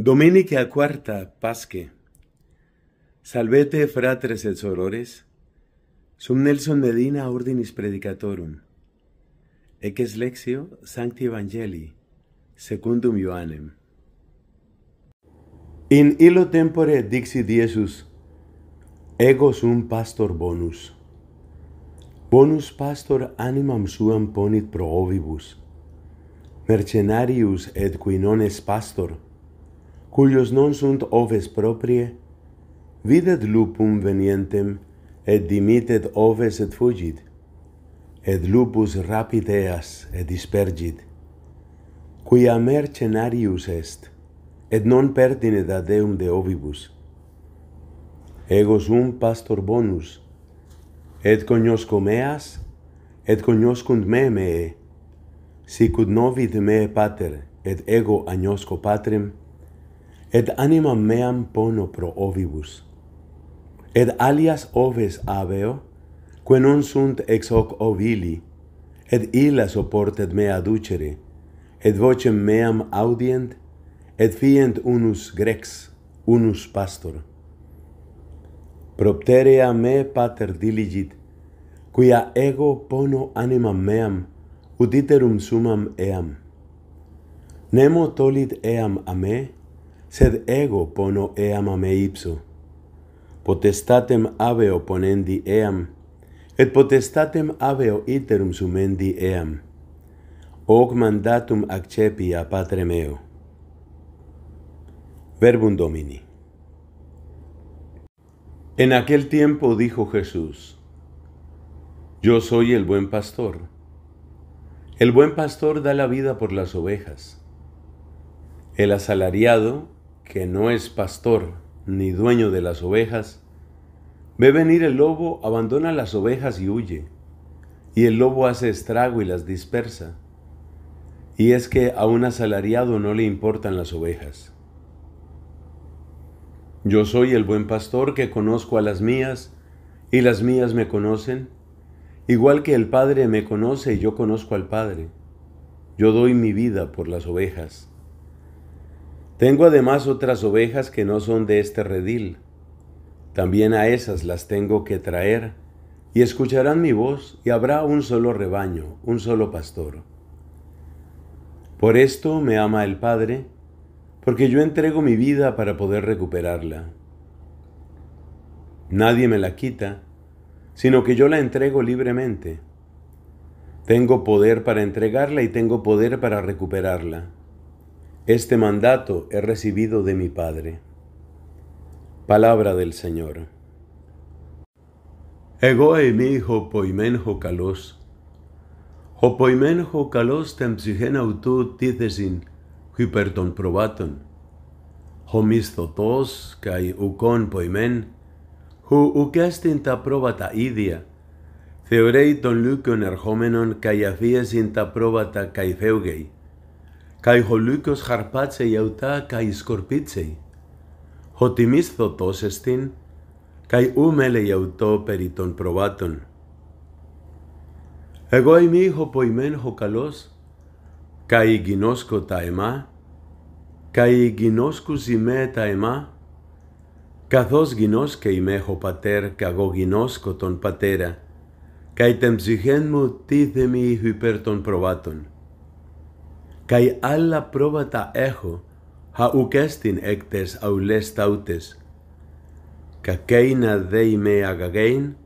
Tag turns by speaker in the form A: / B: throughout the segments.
A: Domenica quarta Pasque. Salvete fratres et sorores. Sum Nelson Medina ordinis predicatorum. Ec es lexio Sancti Evangelii secundum Ioannem. In illo tempore dixit Diesus, ego sum pastor bonus. Bonus pastor animam suam ponit pro ovibus. Mercenarius et qui non est pastor, pastor, cuius non sunt oves proprie, videt lupum venientem, et dimitet oves et fugit, et lupus rapideas et dispergit, quia mercenarius est, et non pertinet ad eum de ovibus. Ego sum pastor bonus, et cognosco meas, et cognoscunt me mee, sicut novit me pater, et ego agnosco patrem, et animam meam pono pro ovibus. Et alias oves aveo, quae non sunt ex hoc ovili, et illa soportet mea ducere, et vocem meam audient, et fient unus grex, unus pastor. Propterea me, pater diligit, quia ego pono animam meam, ut iterum sumam eam. Nemo tolit eam a me, et sed ego pono eam a me ipso. Potestatem aveo ponendi eam, et potestatem aveo iterum sumendi eam. Hoc mandatum accepi a patre meo. Verbum Domini. En aquel tiempo dijo Jesús, Yo soy el buen pastor. El buen pastor da la vida por las ovejas. El asalariado que no es pastor ni dueño de las ovejas, ve venir el lobo, abandona las ovejas y huye, y el lobo hace estrago y las dispersa. Y es que a un asalariado no le importan las ovejas. Yo soy el buen pastor que conozco a las mías, y las mías me conocen, igual que el Padre me conoce y yo conozco al Padre. Yo doy mi vida por las ovejas. Tengo además otras ovejas que no son de este redil. También a esas las tengo que traer, y escucharán mi voz, y habrá un solo rebaño, un solo pastor. Por esto me ama el Padre, porque yo entrego mi vida para poder recuperarla. Nadie me la quita, sino que yo la entrego libremente. Tengo poder para entregarla y tengo poder para recuperarla. Este mandato he recibido de mi Padre. Palabra del Señor. Εγώ είμαι χοκαλός. Χοποημέν χοκαλός τεν ψυχέν αυτού τίθεσιν χυπερ των προβάτων. Χομισθωτός καί τα πρόβατα ίδια, θεωρεί τον λύκον ερχόμενον καί αφίεσιν τα πρόβατα καί φεύγει Καί χολούκος χαρπάτσε αυτά καί σκορπίτσε. Χωτιμής τόσες την, καί ούμελε αυτο περί των προβάτων. Εγώ ποημέν ο καλός, καί γινώσκω τα αιμά, καί γινώσκουζι ζημέ τα αιμά, καθώς γινώσκε ημέ ο πατέρ, καγώ γινώσκω τον πατέρα, καί ψυχέν μου τίθεμι υπέρ των προβάτων. Και άλλα πρόβατα έχω, χα ουκέστην έκτες αυλές ταύτες, κακέινα δε με αγαγέιν,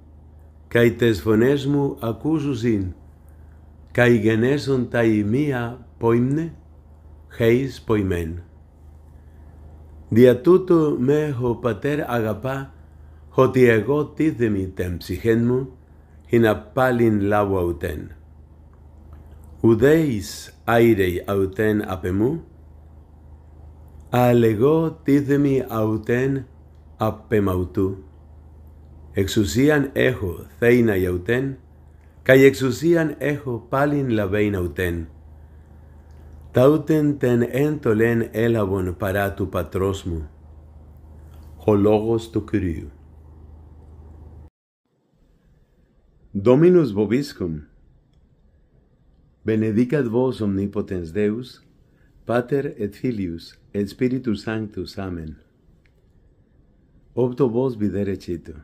A: καί τες φωνές μου ακούσουσιν, καί γενέσον τα ημία πόιμνε, χέις πόιμεν. Δια τούτο με έχω πατέρ αγαπά, ότι εγώ τίδεμι τέμ ψυχέν μου, ειν απάλιν λάβω αουτέν. Udeis airei auten apemu, alego tidemi auten apemautu. Exusian ejo theina y auten, kai exusian ejo palin la auten. Tauten ten entolen elabon para tu patrosmu. Hologos tu criu. Dominus vobiscum. Benedicat vos omnipotens Deus, Pater et Filius, et Spiritus Sanctus. Amen. Opto vos videre cito.